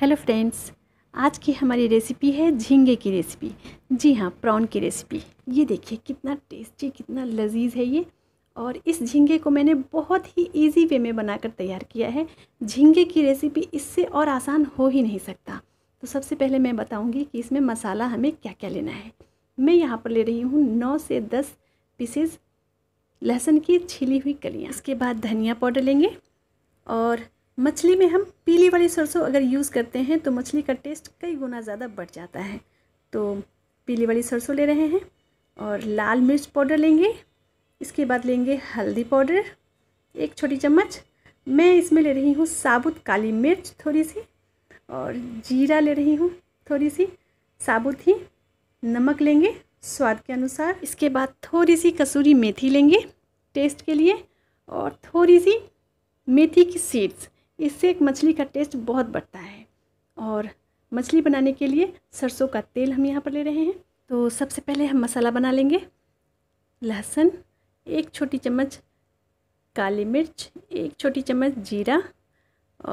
hello friends आज की हमारी रेसिपी है झींगे की रेसिपी जी हाँ प्रॉन की रेसिपी ये देखिए कितना टेस्टी कितना लजीज है ये और इस झींगे को मैंने बहुत ही इजी वे में बनाकर तैयार किया है झींगे की रेसिपी इससे और आसान हो ही नहीं सकता तो सबसे पहले मैं बताऊंगी कि इसमें मसाला हमें क्या क्या लेना है मैं यहाँ पर ले रही हूँ नौ से दस पीसेज लहसुन की छिली हुई कलियाँ इसके बाद धनिया पाउडर लेंगे और मछली में हम पीली वाली सरसों अगर यूज़ करते हैं तो मछली का टेस्ट कई गुना ज़्यादा बढ़ जाता है तो पीली वाली सरसों ले रहे हैं और लाल मिर्च पाउडर लेंगे इसके बाद लेंगे हल्दी पाउडर एक छोटी चम्मच मैं इसमें ले रही हूँ साबुत काली मिर्च थोड़ी सी और जीरा ले रही हूँ थोड़ी सी साबुत ही नमक लेंगे स्वाद के अनुसार इसके बाद थोड़ी सी कसूरी मेथी लेंगे टेस्ट के लिए और थोड़ी सी मेथी की सीड्स इससे एक मछली का टेस्ट बहुत बढ़ता है और मछली बनाने के लिए सरसों का तेल हम यहाँ पर ले रहे हैं तो सबसे पहले हम मसाला बना लेंगे लहसुन एक छोटी चम्मच काली मिर्च एक छोटी चम्मच जीरा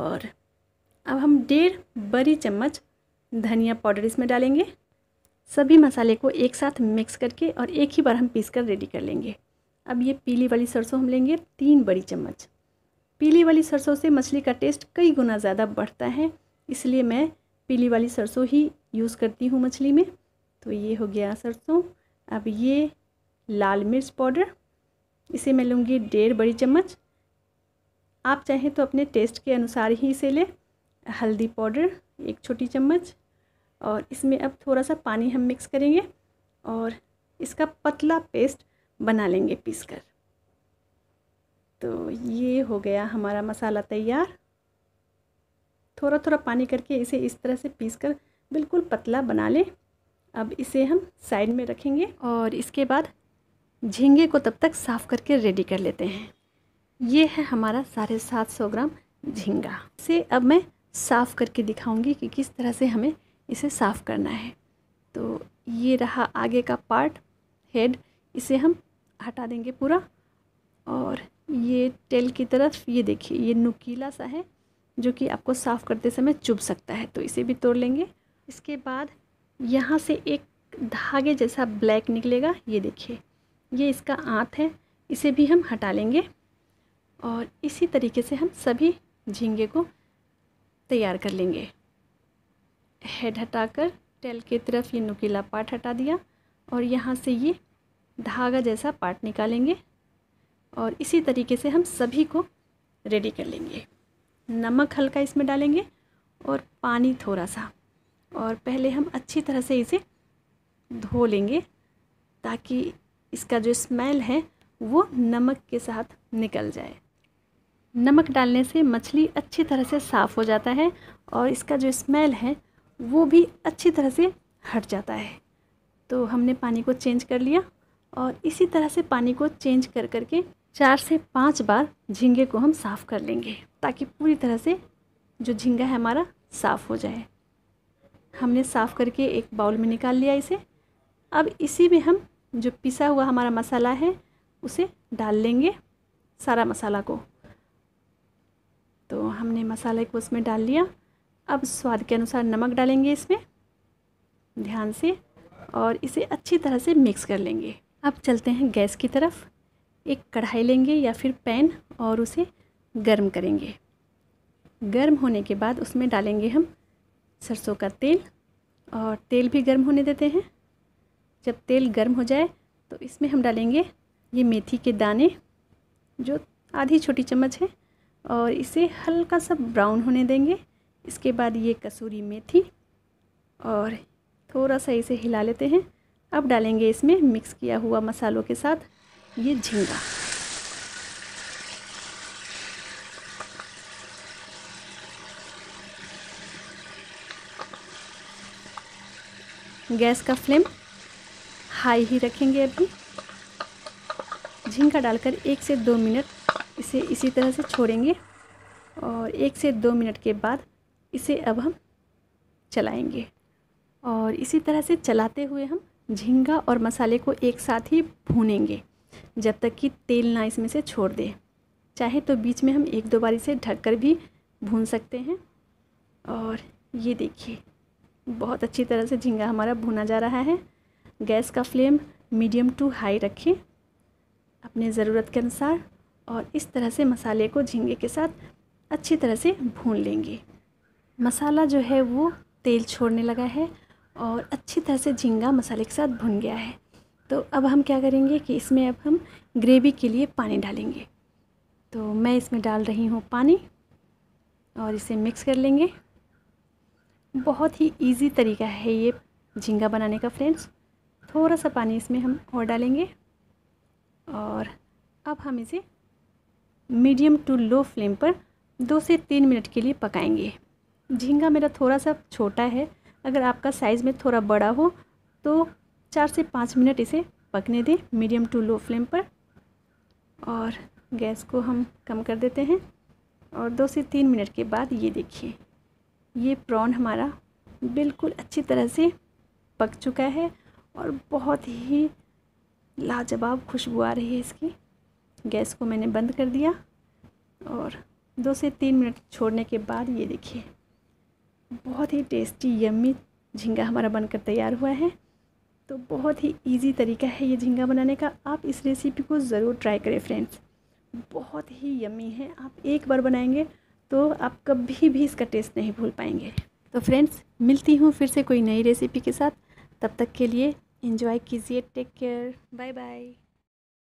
और अब हम डेढ़ बड़ी चम्मच धनिया पाउडर इसमें डालेंगे सभी मसाले को एक साथ मिक्स करके और एक ही बार हम पीस कर रेडी कर लेंगे अब ये पीली वाली सरसों हम लेंगे तीन बड़ी चम्मच पीली वाली सरसों से मछली का टेस्ट कई गुना ज़्यादा बढ़ता है इसलिए मैं पीली वाली सरसों ही यूज़ करती हूँ मछली में तो ये हो गया सरसों अब ये लाल मिर्च पाउडर इसे मैं लूँगी डेढ़ बड़ी चम्मच आप चाहें तो अपने टेस्ट के अनुसार ही इसे लें हल्दी पाउडर एक छोटी चम्मच और इसमें अब थोड़ा सा पानी हम मिक्स करेंगे और इसका पतला पेस्ट बना लेंगे पीस कर तो ये हो गया हमारा मसाला तैयार थोड़ा थोड़ा पानी करके इसे इस तरह से पीस कर बिल्कुल पतला बना लें अब इसे हम साइड में रखेंगे और इसके बाद झींगे को तब तक साफ़ करके रेडी कर लेते हैं ये है हमारा साढ़े सात सौ ग्राम झींगा इसे अब मैं साफ़ करके दिखाऊंगी कि किस तरह से हमें इसे साफ़ करना है तो ये रहा आगे का पार्ट हेड इसे हम हटा देंगे पूरा और ये टेल की तरफ ये देखिए ये नुकीला सा है जो कि आपको साफ़ करते समय चुभ सकता है तो इसे भी तोड़ लेंगे इसके बाद यहाँ से एक धागे जैसा ब्लैक निकलेगा ये देखिए ये इसका आँत है इसे भी हम हटा लेंगे और इसी तरीके से हम सभी झींगे को तैयार कर लेंगे हेड हटाकर टेल की तरफ ये नुकीला पार्ट हटा दिया और यहाँ से ये धागा जैसा पार्ट निकालेंगे और इसी तरीके से हम सभी को रेडी कर लेंगे नमक हल्का इसमें डालेंगे और पानी थोड़ा सा और पहले हम अच्छी तरह से इसे धो लेंगे ताकि इसका जो स्मेल है वो नमक के साथ निकल जाए नमक डालने से मछली अच्छी तरह से साफ़ हो जाता है और इसका जो स्मेल है वो भी अच्छी तरह से हट जाता है तो हमने पानी को चेंज कर लिया और इसी तरह से पानी को चेंज कर कर के चार से पाँच बार झींगे को हम साफ़ कर लेंगे ताकि पूरी तरह से जो झींगा है हमारा साफ़ हो जाए हमने साफ़ करके एक बाउल में निकाल लिया इसे अब इसी में हम जो पिसा हुआ हमारा मसाला है उसे डाल लेंगे सारा मसाला को तो हमने मसाले को उसमें डाल लिया अब स्वाद के अनुसार नमक डालेंगे इसमें ध्यान से और इसे अच्छी तरह से मिक्स कर लेंगे अब चलते हैं गैस की तरफ एक कढ़ाई लेंगे या फिर पैन और उसे गर्म करेंगे गर्म होने के बाद उसमें डालेंगे हम सरसों का तेल और तेल भी गर्म होने देते हैं जब तेल गर्म हो जाए तो इसमें हम डालेंगे ये मेथी के दाने जो आधी छोटी चम्मच है और इसे हल्का सा ब्राउन होने देंगे इसके बाद ये कसूरी मेथी और थोड़ा सा इसे हिला लेते हैं अब डालेंगे इसमें मिक्स किया हुआ मसालों के साथ ये झींगा गैस का फ्लेम हाई ही रखेंगे अभी झींगा डालकर एक से दो मिनट इसे इसी तरह से छोड़ेंगे और एक से दो मिनट के बाद इसे अब हम चलाएंगे और इसी तरह से चलाते हुए हम झींगा और मसाले को एक साथ ही भूनेंगे जब तक कि तेल ना इसमें से छोड़ दे चाहे तो बीच में हम एक दो बार से ढक कर भी भून सकते हैं और ये देखिए बहुत अच्छी तरह से झींगा हमारा भुना जा रहा है गैस का फ्लेम मीडियम टू हाई रखें अपने ज़रूरत के अनुसार और इस तरह से मसाले को झींगे के साथ अच्छी तरह से भून लेंगे मसाला जो है वो तेल छोड़ने लगा है और अच्छी तरह से झींगा मसाले के साथ भुन गया है तो अब हम क्या करेंगे कि इसमें अब हम ग्रेवी के लिए पानी डालेंगे तो मैं इसमें डाल रही हूँ पानी और इसे मिक्स कर लेंगे बहुत ही इजी तरीका है ये झींगा बनाने का फ्रेंड्स थोड़ा सा पानी इसमें हम और डालेंगे और अब हम इसे मीडियम टू लो फ्लेम पर दो से तीन मिनट के लिए पकाएंगे झींगा मेरा थोड़ा सा छोटा है अगर आपका साइज़ में थोड़ा बड़ा हो तो चार से पाँच मिनट इसे पकने दें मीडियम टू लो फ्लेम पर और गैस को हम कम कर देते हैं और दो से तीन मिनट के बाद ये देखिए ये प्रॉन हमारा बिल्कुल अच्छी तरह से पक चुका है और बहुत ही लाजवाब खुशबू आ रही है इसकी गैस को मैंने बंद कर दिया और दो से तीन मिनट छोड़ने के बाद ये देखिए बहुत ही टेस्टी यम्मी झींगा हमारा बनकर तैयार हुआ है तो बहुत ही ईजी तरीका है ये झींगा बनाने का आप इस रेसिपी को ज़रूर ट्राई करें फ्रेंड्स बहुत ही यमी है आप एक बार बनाएंगे तो आप कभी भी इसका टेस्ट नहीं भूल पाएंगे तो फ्रेंड्स मिलती हूँ फिर से कोई नई रेसिपी के साथ तब तक के लिए इन्जॉय कीजिए टेक केयर बाय बाय